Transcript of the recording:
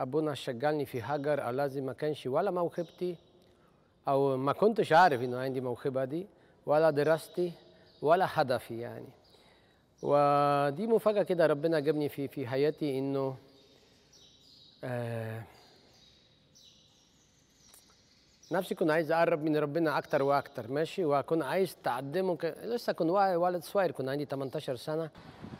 ابونا شجعني في هاجر لازم ما كانش ولا موهبتي او ما كنتش عارف انه عندي موهبه دي ولا دراستي ولا هدفي يعني ودي مفاجاه كده ربنا جابني في في حياتي انه آه نفسي كنت عايز اقرب من ربنا اكتر واكتر ماشي واكون عايز تعدمه لسه كنت ولد صغير كنت عندي 18 سنه